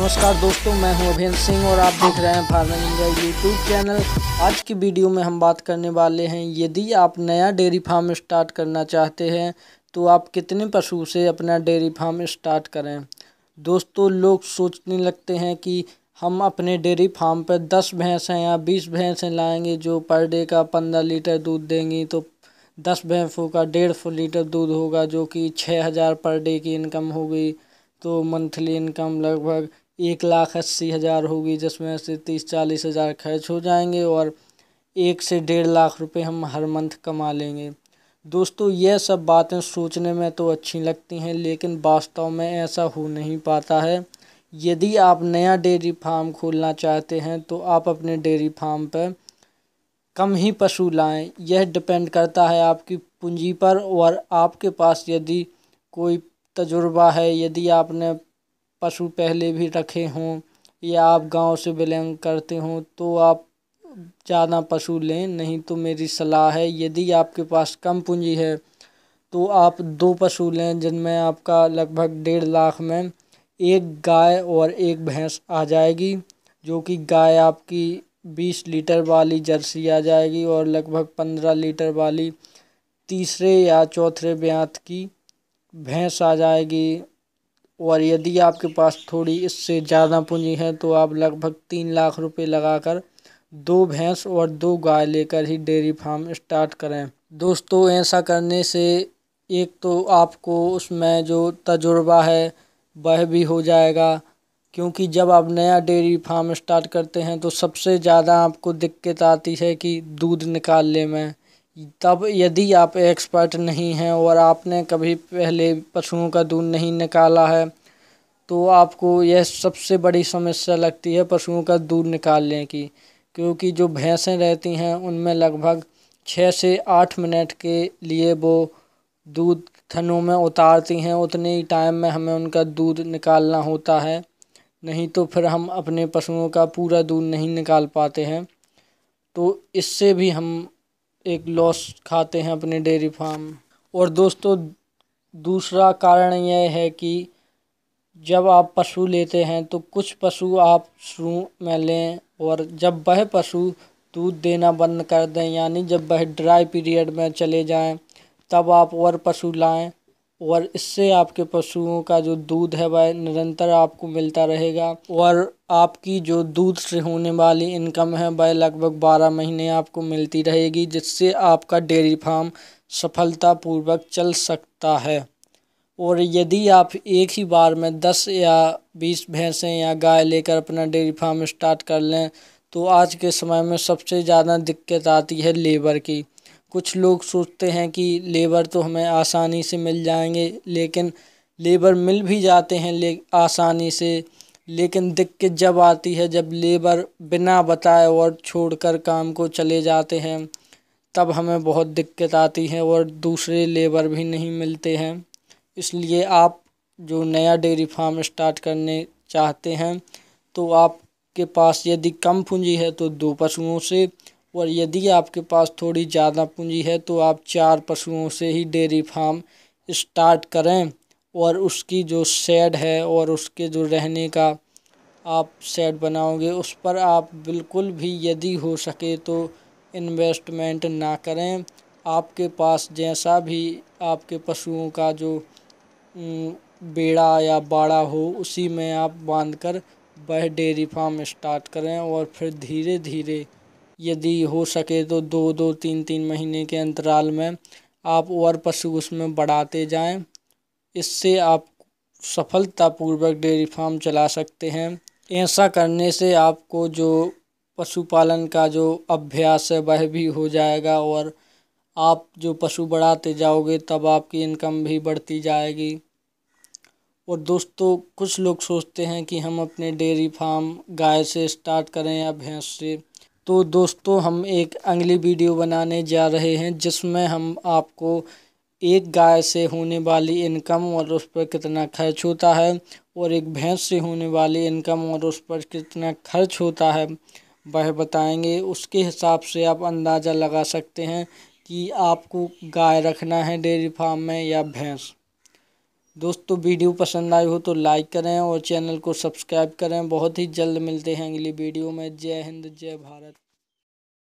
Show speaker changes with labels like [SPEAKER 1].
[SPEAKER 1] नमस्कार दोस्तों मैं हूं अभियन सिंह और आप देख रहे हैं फार्मिंग इंडिया यूट्यूब चैनल आज की वीडियो में हम बात करने वाले हैं यदि आप नया डेयरी फार्म स्टार्ट करना चाहते हैं तो आप कितने पशु से अपना डेयरी फार्म स्टार्ट करें दोस्तों लोग सोचने लगते हैं कि हम अपने डेयरी फार्म पर दस भैंस हैं या बीस भैंसें लाएँगे जो पर डे का पंद्रह लीटर दूध देंगी तो दस भैंसों का डेढ़ सौ लीटर दूध होगा जो कि छः हज़ार पर डे की इनकम होगी तो मंथली इनकम लगभग एक लाख अस्सी हज़ार होगी जिसमें से तीस चालीस हज़ार खर्च हो जाएंगे और एक से डेढ़ लाख रुपए हम हर मंथ कमा लेंगे दोस्तों यह सब बातें सोचने में तो अच्छी लगती हैं लेकिन वास्तव में ऐसा हो नहीं पाता है यदि आप नया डेयरी फार्म खोलना चाहते हैं तो आप अपने डेयरी फार्म पर कम ही पशु लाएं यह डिपेंड करता है आपकी पूंजी पर और आपके पास यदि कोई तजुर्बा है यदि आपने पशु पहले भी रखे हों या आप गांव से बिलोंग करते हों तो आप ज़्यादा पशु लें नहीं तो मेरी सलाह है यदि आपके पास कम पूंजी है तो आप दो पशु लें जिनमें आपका लगभग डेढ़ लाख में एक गाय और एक भैंस आ जाएगी जो कि गाय आपकी बीस लीटर वाली जर्सी आ जाएगी और लगभग पंद्रह लीटर वाली तीसरे या चौथे ब्यात की भैंस आ जाएगी और यदि आपके पास थोड़ी इससे ज़्यादा पूंजी है तो आप लगभग तीन लाख रुपए लगाकर दो भैंस और दो गाय लेकर ही डेयरी फार्म स्टार्ट करें दोस्तों ऐसा करने से एक तो आपको उसमें जो तजुर्बा है वह भी हो जाएगा क्योंकि जब आप नया डेयरी फार्म स्टार्ट करते हैं तो सबसे ज़्यादा आपको दिक्कत आती है कि दूध निकालने में तब यदि आप एक्सपर्ट नहीं हैं और आपने कभी पहले पशुओं का दूध नहीं निकाला है तो आपको यह सबसे बड़ी समस्या लगती है पशुओं का दूध निकालने की क्योंकि जो भैंसें रहती हैं उनमें लगभग छः से आठ मिनट के लिए वो दूध थनों में उतारती हैं उतने ही टाइम में हमें उनका दूध निकालना होता है नहीं तो फिर हम अपने पशुओं का पूरा दूध नहीं निकाल पाते हैं तो इससे भी हम एक लॉस खाते हैं अपने डेयरी फार्म और दोस्तों दूसरा कारण यह है कि जब आप पशु लेते हैं तो कुछ पशु आप शुरू में लें और जब वह पशु दूध देना बंद कर दें यानी जब वह ड्राई पीरियड में चले जाएं तब आप और पशु लाएं और इससे आपके पशुओं का जो दूध है वह निरंतर आपको मिलता रहेगा और आपकी जो दूध से होने वाली इनकम है वह लगभग बारह महीने आपको मिलती रहेगी जिससे आपका डेयरी फार्म सफलतापूर्वक चल सकता है और यदि आप एक ही बार में दस या बीस भैंसें या गाय लेकर अपना डेयरी फार्म स्टार्ट कर लें तो आज के समय में सबसे ज़्यादा दिक्कत आती है लेबर की कुछ लोग सोचते हैं कि लेबर तो हमें आसानी से मिल जाएंगे लेकिन लेबर मिल भी जाते हैं ले आसानी से लेकिन दिक्कत जब आती है जब लेबर बिना बताए और छोड़कर काम को चले जाते हैं तब हमें बहुत दिक्कत आती है और दूसरे लेबर भी नहीं मिलते हैं इसलिए आप जो नया डेयरी फार्म स्टार्ट करने चाहते हैं तो आपके पास यदि कम पूंजी है तो दो पशुओं से और यदि आपके पास थोड़ी ज़्यादा पूंजी है तो आप चार पशुओं से ही डेयरी फार्म स्टार्ट करें और उसकी जो शेड है और उसके जो रहने का आप सेट बनाओगे उस पर आप बिल्कुल भी यदि हो सके तो इन्वेस्टमेंट ना करें आपके पास जैसा भी आपके पशुओं का जो बेड़ा या बाड़ा हो उसी में आप बांध कर वह डेयरी फार्म स्टार्ट करें और फिर धीरे धीरे यदि हो सके तो दो दो तीन तीन महीने के अंतराल में आप और पशु उसमें बढ़ाते जाएं इससे आप सफलतापूर्वक डेयरी फार्म चला सकते हैं ऐसा करने से आपको जो पशुपालन का जो अभ्यास है वह भी हो जाएगा और आप जो पशु बढ़ाते जाओगे तब आपकी इनकम भी बढ़ती जाएगी और दोस्तों कुछ लोग सोचते हैं कि हम अपने डेयरी फार्म गाय से स्टार्ट करें या भैंस से तो दोस्तों हम एक अगली वीडियो बनाने जा रहे हैं जिसमें हम आपको एक गाय से होने वाली इनकम और उस पर कितना खर्च होता है और एक भैंस से होने वाली इनकम और उस पर कितना खर्च होता है वह बताएंगे उसके हिसाब से आप अंदाज़ा लगा सकते हैं कि आपको गाय रखना है डेयरी फार्म में या भैंस दोस्तों वीडियो पसंद आई हो तो लाइक करें और चैनल को सब्सक्राइब करें बहुत ही जल्द मिलते हैं अगली वीडियो में जय हिंद जय भारत